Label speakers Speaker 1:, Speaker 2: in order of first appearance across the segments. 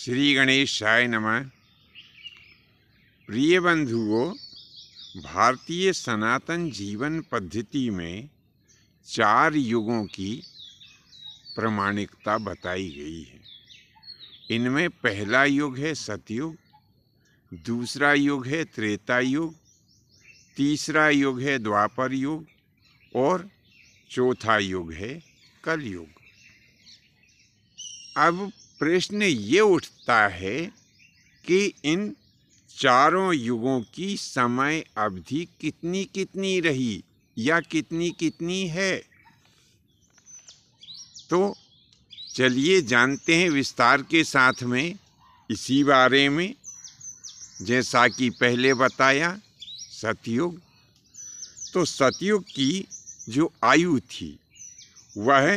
Speaker 1: श्री आय नम प्रिय बंधुओं भारतीय सनातन जीवन पद्धति में चार युगों की प्रमाणिकता बताई गई है इनमें पहला युग है सतयुग दूसरा युग है त्रेता युग तीसरा युग है द्वापर युग और चौथा युग है कलयुग अब प्रश्न ये उठता है कि इन चारों युगों की समय अवधि कितनी कितनी रही या कितनी कितनी है तो चलिए जानते हैं विस्तार के साथ में इसी बारे में जैसा कि पहले बताया सतयुग तो सतयुग की जो आयु थी वह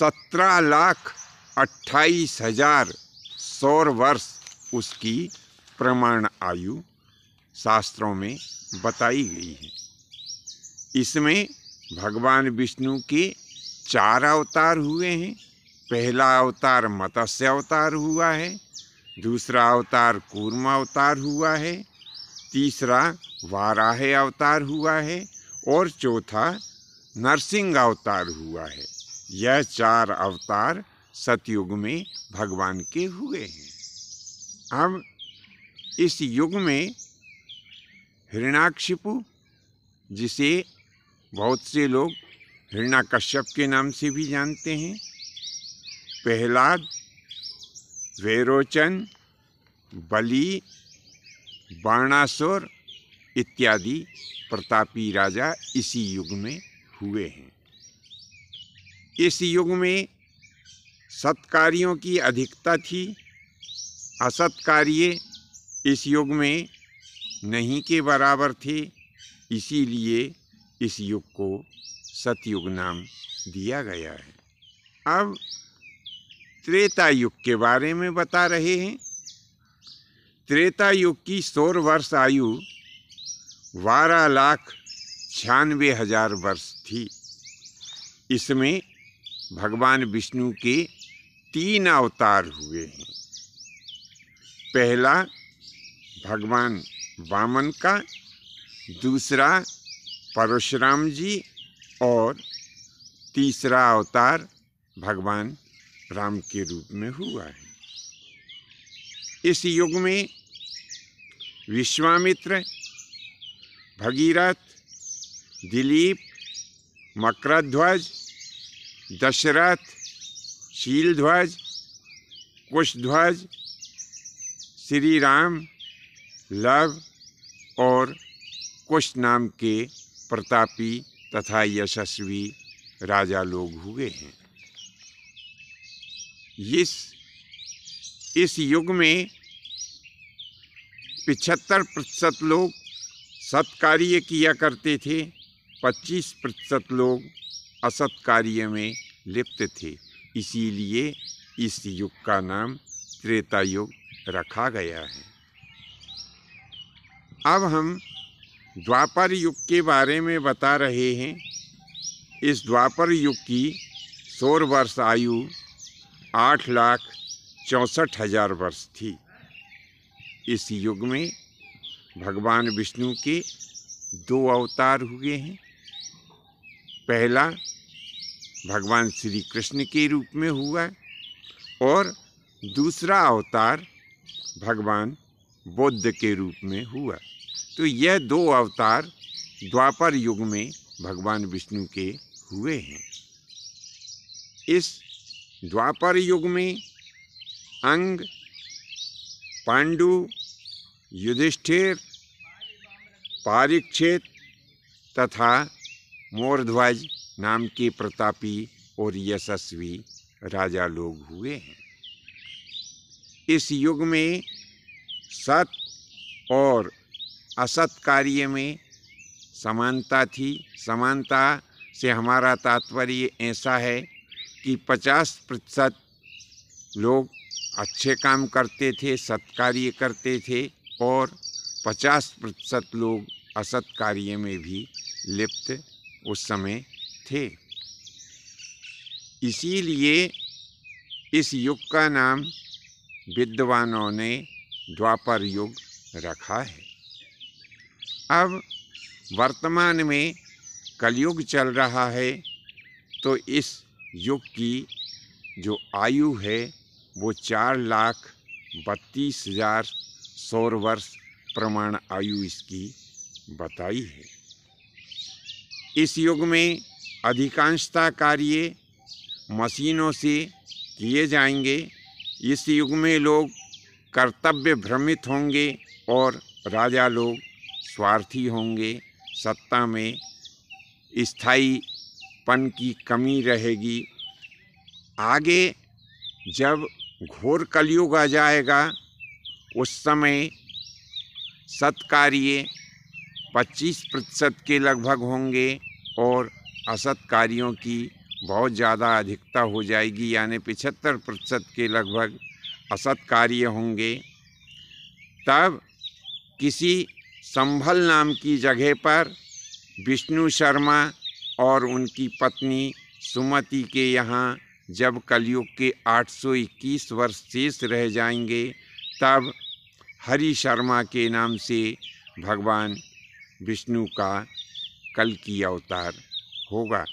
Speaker 1: सत्रह लाख अट्ठाईस हजार सौर वर्ष उसकी प्रमाण आयु शास्त्रों में बताई गई है इसमें भगवान विष्णु के चार अवतार हुए हैं पहला अवतार मत्स्य अवतार हुआ है दूसरा अवतार कूर्मा अवतार हुआ है तीसरा वाराह अवतार हुआ है और चौथा नरसिंह अवतार हुआ है यह चार अवतार सतयुग में भगवान के हुए हैं अब इस युग में हृणाक्षिपु जिसे बहुत से लोग हृणाकश्यप कश्यप के नाम से भी जानते हैं प्रहलाद वेरोचन बलि बाणासुर इत्यादि प्रतापी राजा इसी युग में हुए हैं इस युग में सत्कार्यों की अधिकता थी असत्कार्य इस युग में नहीं के बराबर थे इसीलिए इस युग को सतयुग नाम दिया गया है अब त्रेता युग के बारे में बता रहे हैं त्रेता युग की सौर वर्ष आयु बारह लाख छियानवे हजार वर्ष थी इसमें भगवान विष्णु के तीन अवतार हुए हैं पहला भगवान वामन का दूसरा परशुराम जी और तीसरा अवतार भगवान राम के रूप में हुआ है इस युग में विश्वामित्र भगीरथ दिलीप मकरध्वज दशरथ शील ध्वज कुश ध्वज श्री राम लव और कुश नाम के प्रतापी तथा यशस्वी राजा लोग हुए हैं इस इस युग में पिछहत्तर प्रतिशत लोग सत्कार्य किया करते थे पच्चीस प्रतिशत लोग असत्कार्य में लिप्त थे इसीलिए इस युग का नाम त्रेता युग रखा गया है अब हम द्वापर युग के बारे में बता रहे हैं इस द्वापर युग की सौर वर्ष आयु आठ लाख चौंसठ हजार वर्ष थी इस युग में भगवान विष्णु के दो अवतार हुए हैं पहला भगवान श्री कृष्ण के रूप में हुआ और दूसरा अवतार भगवान बौद्ध के रूप में हुआ तो यह दो अवतार द्वापर युग में भगवान विष्णु के हुए हैं इस द्वापर युग में अंग पांडु युधिष्ठिर पारिक्षेत तथा मोरध्वज नाम के प्रतापी और यशस्वी राजा लोग हुए हैं इस युग में सत और असत कार्य में समानता थी समानता से हमारा तात्पर्य ऐसा है कि 50 प्रतिशत लोग अच्छे काम करते थे सत्कार्य करते थे और 50 प्रतिशत लोग असत कार्य में भी लिप्त उस समय थे इसीलिए इस युग का नाम विद्वानों ने द्वापर युग रखा है अब वर्तमान में कलयुग चल रहा है तो इस युग की जो आयु है वो चार लाख बत्तीस हजार सौर वर्ष प्रमाण आयु इसकी बताई है इस युग में अधिकांशता कार्य मशीनों से किए जाएंगे इस युग में लोग कर्तव्य भ्रमित होंगे और राजा लोग स्वार्थी होंगे सत्ता में स्थायीपन की कमी रहेगी आगे जब घोर कलयुग आ जाएगा उस समय सत्कार्य 25 प्रतिशत के लगभग होंगे और असत कार्यों की बहुत ज़्यादा अधिकता हो जाएगी यानी पिछहत्तर प्रतिशत के लगभग असत कार्य होंगे तब किसी संभल नाम की जगह पर विष्णु शर्मा और उनकी पत्नी सुमति के यहाँ जब कलयुग के 821 वर्ष शेष रह जाएंगे तब हरि शर्मा के नाम से भगवान विष्णु का कल की अवतार होगा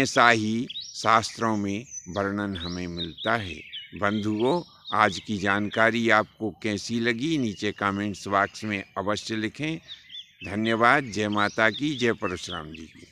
Speaker 1: ऐसा ही शास्त्रों में वर्णन हमें मिलता है बंधुओं आज की जानकारी आपको कैसी लगी नीचे कमेंट्स बॉक्स में अवश्य लिखें धन्यवाद जय माता की जय परशुराम जी की